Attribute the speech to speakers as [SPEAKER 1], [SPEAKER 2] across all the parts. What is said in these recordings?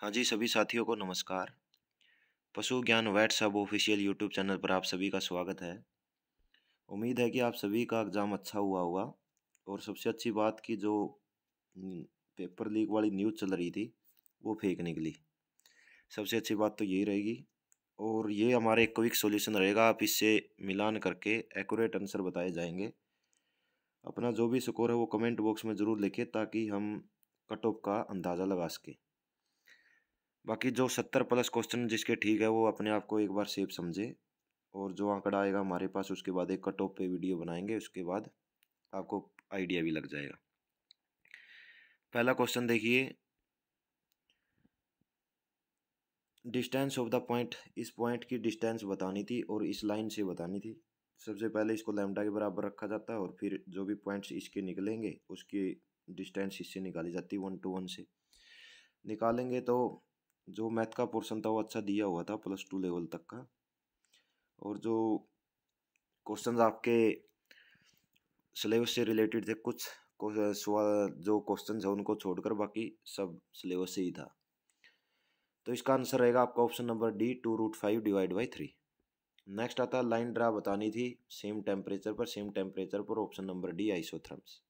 [SPEAKER 1] हाँ जी सभी साथियों को नमस्कार पशु ज्ञान वैट सब ऑफिशियल यूट्यूब चैनल पर आप सभी का स्वागत है उम्मीद है कि आप सभी का एग्ज़ाम अच्छा हुआ हुआ और सबसे अच्छी बात कि जो पेपर लीक वाली न्यूज़ चल रही थी वो फेक निकली सबसे अच्छी बात तो यही रहेगी और ये हमारा एक क्विक सॉल्यूशन रहेगा आप इससे मिलान करके एक्यूरेट आंसर बताए जाएंगे अपना जो भी स्कोर है वो कमेंट बॉक्स में ज़रूर लिखें ताकि हम कट ऑफ का अंदाज़ा लगा सकें बाकी जो सत्तर प्लस क्वेश्चन जिसके ठीक है वो अपने आप को एक बार सेफ समझे और जो आंकड़ा आएगा हमारे पास उसके बाद एक कट ऑफ पे वीडियो बनाएंगे उसके बाद आपको आइडिया भी लग जाएगा पहला क्वेश्चन देखिए डिस्टेंस ऑफ द पॉइंट इस पॉइंट की डिस्टेंस बतानी थी और इस लाइन से बतानी थी सबसे पहले इसको लैम्डा के बराबर रखा जाता है और फिर जो भी पॉइंट्स इसके निकलेंगे उसकी डिस्टेंस इससे निकाली जाती है वन टू वन से निकालेंगे तो जो मैथ का पोर्शन था वो अच्छा दिया हुआ था प्लस टू लेवल तक का और जो क्वेश्चंस आपके सिलेबस से रिलेटेड थे कुछ जो क्वेश्चन है उनको छोड़कर बाकी सब सिलेबस से ही था तो इसका आंसर रहेगा आपका option number D two root five divide by three next आता लाइन ड्रा बतानी थी सेम टेम्परेचर पर सेम टेम्परेचर पर option number D isotherms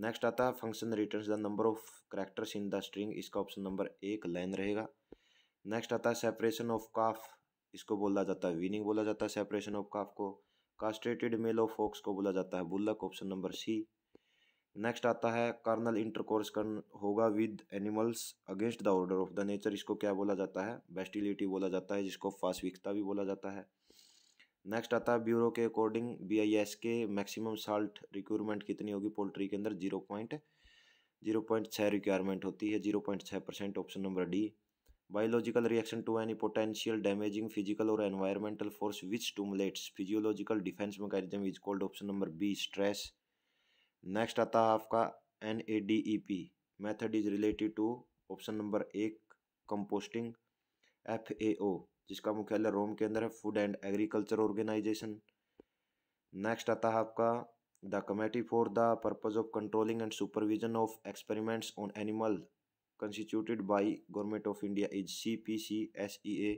[SPEAKER 1] next आता है function return the number of characters in the string इसका ऑप्शन नंबर एक line रहेगा नेक्स्ट आता है सेपरेशन ऑफ काफ इसको बोला जाता है विनिंग बोला जाता है सेपरेशन ऑफ काफ को कास्ट्रेटेड मेल ऑफ फॉक्स को बोला जाता है bullock option number C next आता है कर्नल इंटरकोर्स करन होगा with animals against the order of the nature इसको क्या बोला जाता है बेस्टिलिटी बोला जाता है जिसको फास्विकता भी बोला जाता है नेक्स्ट आता है ब्यूरो के अकॉर्डिंग बी आई एस के मैक्सिमम साल्ट रिक्वायरमेंट कितनी होगी पोल्ट्री के अंदर जीरो पॉइंट जीरो पॉइंट छः रिक्वायरमेंट होती है जीरो पॉइंट छः percent option number D biological reaction to any potential damaging physical और environmental force which stimulates physiological defence mechanism is called option number B stress next आता है आपका N A D E P method is related to option number एक composting F A O जिसका मुख्यालय Rome के अंदर है food and agriculture organisation next आता है आपका the committee for the purpose of controlling and supervision of experiments on animal constituted by government of India is C P C S E A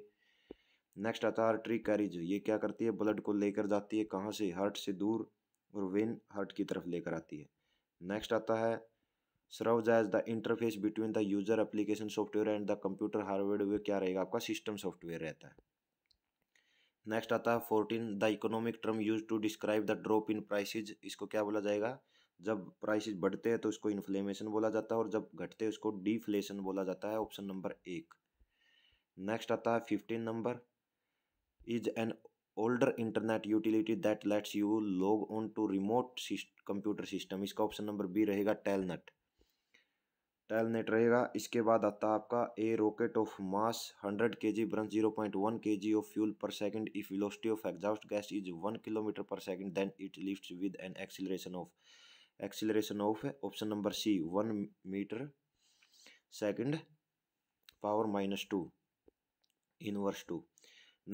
[SPEAKER 1] next आता है artery carriage ये क्या करती है blood को लेकर जाती है कहाँ से हार्ट से दूर और वेन हार्ट की तरफ लेकर आती है नेक्स्ट आता है serves as the interface between the user application software and the computer hardware वे क्या रहेगा आपका सिस्टम सॉफ्टवेयर रहता है नेक्स्ट आता है fourteen the economic term use to describe the drop in prices इसको क्या बोला जाएगा जब प्राइसेज बढ़ते हैं तो इसको इन्फ्लेमेशन बोला जाता है और जब घटते हैं उसको डिफ्लेशन बोला जाता है ऑप्शन नंबर एक नेक्स्ट आता है fifteen number is an older internet utility that lets you log on to remote computer system इसका ऑप्शन नंबर बी रहेगा टेलनेट टैलनेट रहेगा इसके बाद आता है आपका ए rocket of mass 100 K G burns zero point one K G of fuel per second if velocity of exhaust gas is one kilometre per second then it lifts with an acceleration of acceleration of option number C one metre second power minus two inverse two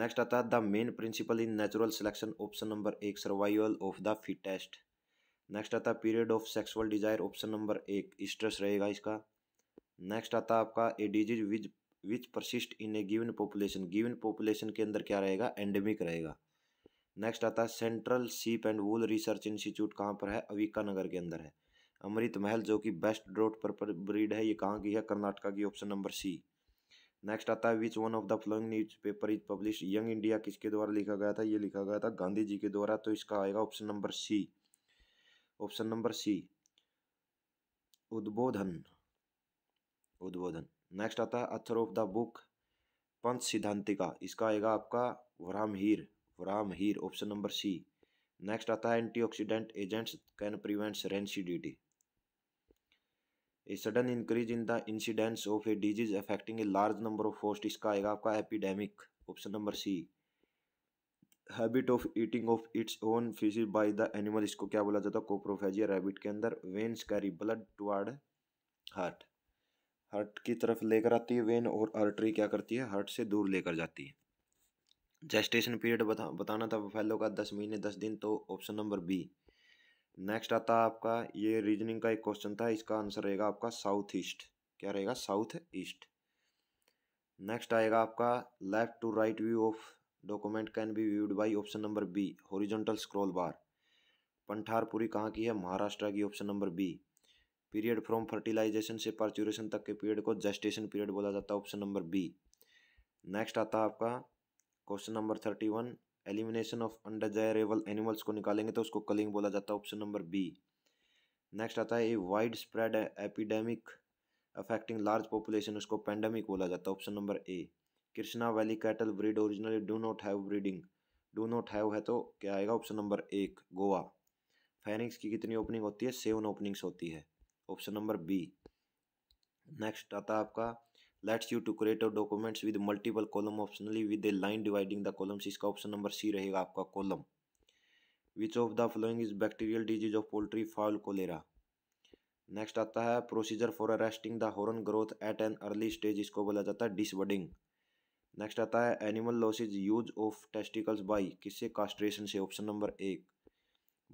[SPEAKER 1] next आता है the main principle in natural selection option number एक survival of the fittest next आता है period of sexual desire option number एक stress रहेगा इसका next आता है आपका a disease which which persist in a given population given population के अंदर क्या रहेगा एंडेमिक रहेगा नेक्स्ट आता है सेंट्रल सीप एंड वूल रिसर्च इंस्टीट्यूट कहाँ पर है अविका नगर के अंदर है अमृत महल जो कि बेस्ट ड्रोट पर ब्रीड है ये कहाँ की है कर्नाटका की ऑप्शन नंबर सी नेक्स्ट आता है which one of the following newspaper is publish Young India किसके द्वारा लिखा गया था ये लिखा गया था गांधी जी के द्वारा तो इसका आएगा option number C option number C Udbodhan Udbodhan next आता है author of the book Panch Siddhantika इसका आएगा आपका Varahamihira Varahamihira option number C next आता है antioxidant agents can prevents rancidity a sudden increase in the incidence of a disease affecting a large number of फोस्ट इसका आएगा आपका epidemic option number C habit of eating of its own fish by the animal इसको क्या बोला जाता है coprophagia rabbit के अंदर veins carry blood toward heart heart की तरफ लेकर आती है वेन और आर्टरी क्या करती है हार्ट से दूर लेकर जाती है जेस्टेशन पीरियड बता बताना था फैलो का दस महीने दस दिन तो ऑप्शन नंबर बी नेक्स्ट आता है आपका ये रीजनिंग का एक क्वेश्चन था इसका आंसर रहेगा आपका साउथ ईस्ट क्या रहेगा साउथ ईस्ट नेक्स्ट आएगा आपका left to right view of document can be viewed by option number B horizontal scroll bar Pandharpuri कहाँ की है महाराष्ट्र की option number B period from fertilisation से पार्चुरेशन तक के पीरियड को जेस्टेशन पीरियड बोला जाता है ऑप्शन नंबर बी नेक्स्ट आता है आपका question number thirty one elimination of undesirable animals को निकालेंगे तो उसको कलिंग बोला जाता है ऑप्शन नंबर बी नेक्स्ट आता है a widespread epidemic affecting large population उसको पेंडेमिक बोला जाता है option number A Krishna Valley cattle breed originally do not have breeding do not have है तो क्या आएगा ऑप्शन नंबर एक गोवा फैनिक्स की कितनी ओपनिंग होती है सेवन ओपनिंग्स होती है ऑप्शन नंबर बी नेक्स्ट आता है आपका lets you to create a documents with multiple column optionally with a line dividing the columns इसका ऑप्शन नंबर सी रहेगा आपका column which of the following is bacterial disease of poultry fowl cholera next आता है procedure for arresting the horn growth at an early stage इसको बोला जाता है disbudding next आता है animal losses use of testicles by किससे castration से ऑप्शन नंबर एक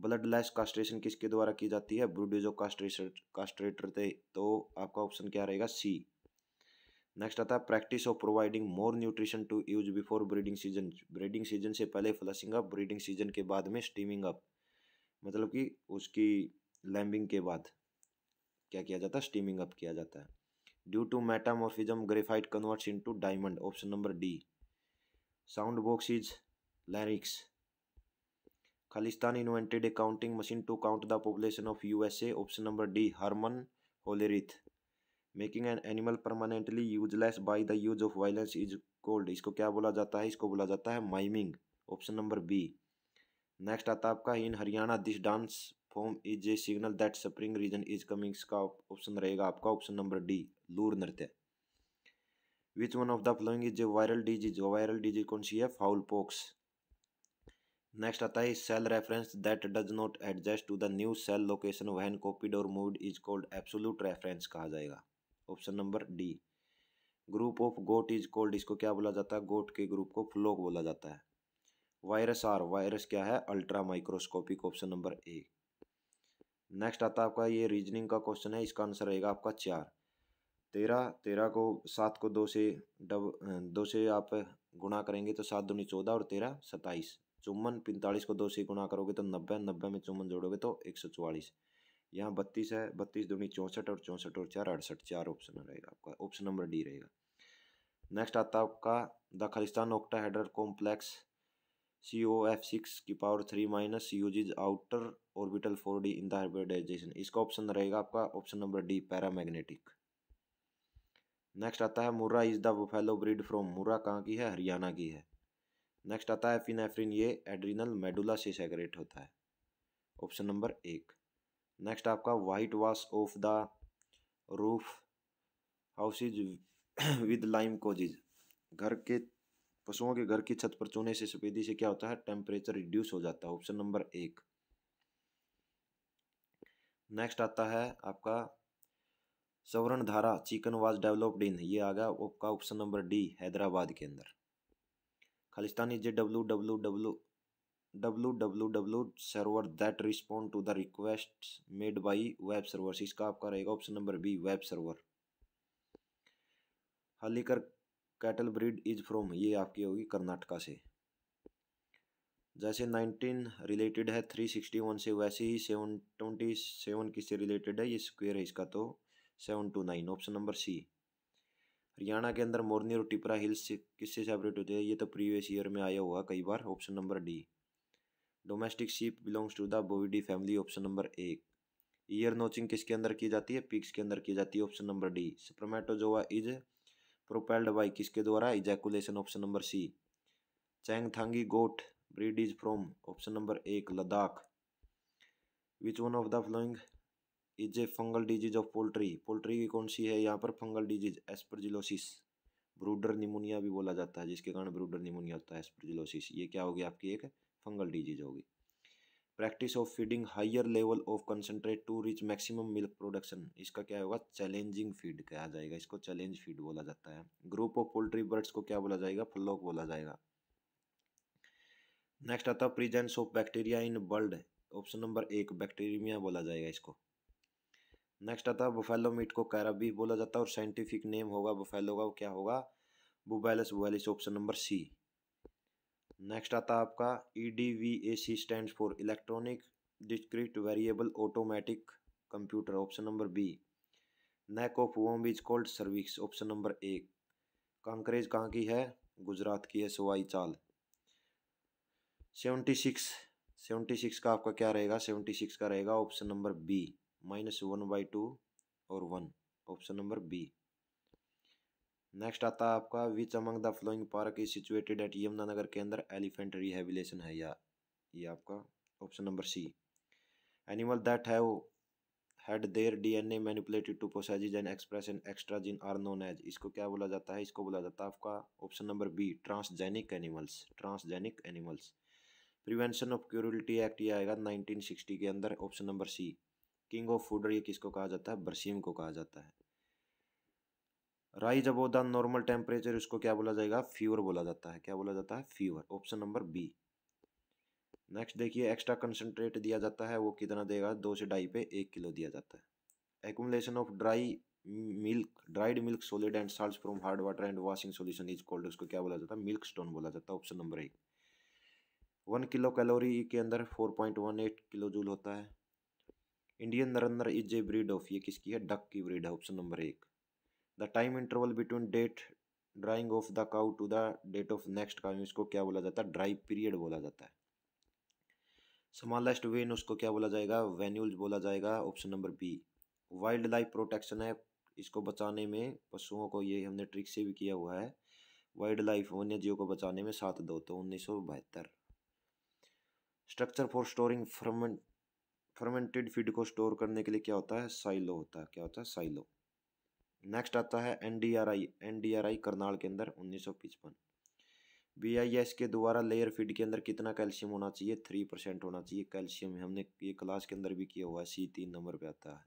[SPEAKER 1] ब्लड लेस कास्ट्रेशन किसके द्वारा की जाती है ऑफ कास्ट्रेशन कास्ट्रेटर थे तो आपका ऑप्शन क्या रहेगा सी नेक्स्ट आता है practice of providing more nutrition to ewes before breeding season breeding season से पहले फ्लशिंग अप ब्रीडिंग सीजन के बाद में स्टीमिंग अप मतलब कि उसकी लैम्बिंग के बाद क्या किया जाता है स्टीमिंग अप किया जाता है due to metamorphism graphite converts into diamond option number D sound box is larynx Khalistan invented a counting machine to count the population of USA option number D Herman Hollerith making an animal permanently useless by the use of violence is called इसको क्या बोला जाता है इसको बोला जाता है maiming option number B next आता है आपका in Haryana this dance form is A signal that spring region is comings का ऑप्शन रहेगा आपका ऑप्शन नंबर डी लूर नृत्य which one of the following is a viral disease viral disease कौन सी है फाउल पोक्स नेक्स्ट आता है cell reference that does not adjust to the new cell location when copied और moved is called absolute reference कहा जाएगा option number D group of goat is called इसको क्या बोला जाता है गोट के ग्रुप को फ्लोक बोला जाता है वायरस आर वायरस क्या है ultramicroscopic option number A next आता है आपका ये रीजनिंग का क्वेश्चन है इसका आंसर रहेगा आपका चार तेरह तेरह को सात को दो से डब दो से आप गुणा करेंगे तो सात दूनी चौदह और तेरह सत्ताईस चौवन पैंतालीस को दो से गुणा करोगे तो नब्बे नब्बे में चौवन जोड़ोगे तो एक सौ चौवालीस यहाँ बत्तीस है बत्तीस दूनी चौंसठ और चौंसठ और चार अड़सठ चार ऑप्शन रहेगा आपका ऑप्शन नंबर डी रहेगा नेक्स्ट आता है आपका the Khalistan octahedral complex C O F six की power three minus C uses outer orbital four D in hybridisation इसका ऑप्शन रहेगा आपका option number D paramagnetic next आता है Murrah is the buffalo breed from Murrah कहाँ की है हरियाणा की है नेक्स्ट आता है फिनेफ्रिन ये एड्रीनल मेडुला से सेक्रेट होता है ऑप्शन नंबर एक नेक्स्ट आपका whitewash of the roof houses with lime causes घर के पशुओं के घर की छत पर चूने से सफेदी से क्या होता है टेम्परेचर रिड्यूस हो जाता है ऑप्शन नंबर एक नेक्स्ट आता है आपका सवर्ण धारा चिकन वाज डेवलप्ड इन ये आ गया आपका ऑप्शन नंबर डी हैदराबाद के अंदर Khalistani J W W W W W W server that respond to the request made by web server इसका आपका रहेगा option number B web server Hallikar cattle breed is from ये आपकी होगी कर्नाटका से जैसे 19 रिलेटेड है 361 से वैसे ही सेवन ट्वेंटी सेवन किससे रिलेटेड है ये स्क्वेयर है इसका तो seven two nine option number C Haryana के अंदर मोरनी और टिपरा हिल्स से किससे सेपरेट होते हैं ये तो प्रीवियस ईयर में आया हुआ कई बार option number D domestic sheep belongs to the Bovidae family option number एक ईयर नोचिंग किसके अंदर की जाती है पिक्स के अंदर की जाती है option number D spermatozoa is propelled by किसके द्वारा ejaculation option number C Changthangi goat breed is from option number एक Ladakh which one of the following is a fungal disease of poultry poultry की कौन सी है यहाँ पर fungal disease aspergillosis brooder pneumonia भी बोला जाता है जिसके कारण ब्रूडर निमोनिया होता है एस्परजिलोसिस ये क्या होगी आपकी एक फंगल डिजीज होगी practice of feeding higher level of concentrate to reach maximum milk production इसका क्या होगा चैलेंजिंग फीड कहा जाएगा इसको चैलेंज फीड बोला जाता है ग्रुप ऑफ पोल्ट्री बर्ड्स को क्या बोला जाएगा फ्लॉक बोला जाएगा नेक्स्ट आता है presence of bacteria in blood option number एक बैक्टीरिया बोला जाएगा इसको नेक्स्ट आता है बुफेलो मीट को कैराबी बोला जाता है और साइंटिफिक नेम होगा बुफेलो का क्या होगा bubalus bubalis option number C next आता है आपका E D V A C stand for electronic discrete variable automatic computer option number B neck of womb is called cervix option number A Kankrej कहाँ की है गुजरात की है सवाई चाल सेवेंटी सिक्स सेवेंटी सिक्स का आपका क्या रहेगा सेवेंटी सिक्स का रहेगा option number B minus one by two और one option number B next आता है आपका which among the flowing park is situated at Yamunanagar के अंदर एलिफेंट रिहेबिलेशन है या ये आपका option number C animal that have had their DNA manipulated to possess and express and extra gene are known as इसको क्या बोला जाता है इसको बोला जाता है आपका option number B transgenic animals transgenic animals prevention of cruelty act ये आएगा सिक्सटी के अंदर option number C king of fodder ये किसको कहा जाता है बरसीम को कहा जाता है rise above the normal temperature इसको क्या बोला जाएगा फीवर बोला जाता है क्या बोला जाता है fever option number B next देखिए एक्स्ट्रा कंसनट्रेट दिया जाता है वो कितना देगा दो से ढाई पे एक किलो दिया जाता है accumulation of dry milk dried milk solid and salt from hard water and washing solution is called उसको क्या बोला जाता है मिल्क स्टोन बोला जाता है ऑप्शन नंबर एक वन किलो कैलोरी के अंदर four point one eight kilo joule होता है Indian runner is a breed of ये किसकी है डक की ब्रीड है ऑप्शन नंबर एक the time interval between date drying of the cow to the date of next cow इसको क्या बोला जाता है ड्राई पीरियड बोला जाता है स्मॉलेस्ट वेन उसको क्या बोला जाएगा वेन्यूल बोला जाएगा option number B wildlife protection है इसको बचाने में पशुओं को ये हमने ट्रिक से भी किया हुआ है वाइल्ड लाइफ वन्य जीव को बचाने में सात दो तो उन्नीस सौ बहत्तर structure for storing ferment fermented feed को स्टोर करने के लिए क्या होता है साइलो होता है क्या होता है साइलो नेक्स्ट आता है एनडीआरआई एनडीआरआई करनाल के अंदर उन्नीस सौ पचपन बीआईएस के द्वारा लेयर फीड के अंदर कितना कैल्शियम होना चाहिए थ्री परसेंट होना चाहिए कैल्शियम हमने ये क्लास के अंदर भी किया हुआ है सी तीन नंबर पे आता है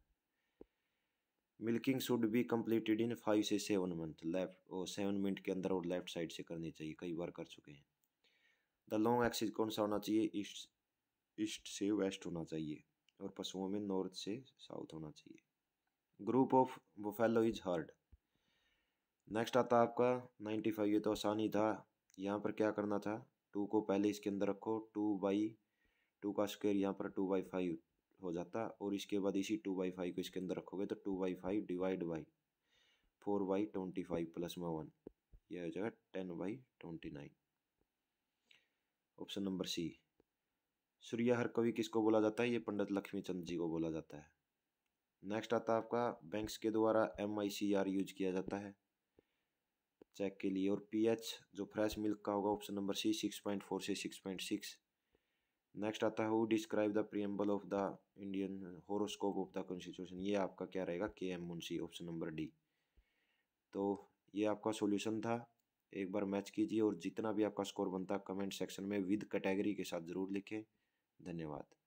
[SPEAKER 1] milking should be completed in five से सेवन मंथ लेफ्ट और सेवन मिनट के अंदर और लेफ्ट साइड से करनी चाहिए कई बार कर चुके हैं द लॉन्ग एक्सिस कौन सा होना चाहिए ईस्ट ईस्ट से वेस्ट होना चाहिए और पशुओं में नॉर्थ से साउथ होना चाहिए group of buffalo is herd next आता आपका नाइन्टी फाइव ये तो आसानी था यहाँ पर क्या करना था टू को पहले इसके अंदर रखो टू बाई टू का स्क्वेयर यहाँ पर टू बाई फाइव हो जाता और इसके बाद इसी टू बाई फाइव को इसके अंदर रखोगे तो two by five divide by four by twenty five plus में वन यह हो जाएगा ten by twenty nine option number C सूर्य हर कवि किसको बोला जाता है ये पंडित लक्ष्मीचंद जी को बोला जाता है नेक्स्ट आता है आपका बैंक्स के द्वारा M I C R use किया जाता है चेक के लिए और एच जो फ्रेश मिल्क का होगा option number C six point four से सिक्स पॉइंट सिक्स नेक्स्ट आता है वो describe the preamble of the Indian horoscope of the constitution ये आपका क्या रहेगा K M Munshi option number D तो ये आपका सॉल्यूशन था एक बार मैच कीजिए और जितना भी आपका स्कोर बनता कमेंट सेक्शन में विद कैटेगरी के साथ ज़रूर लिखें धन्यवाद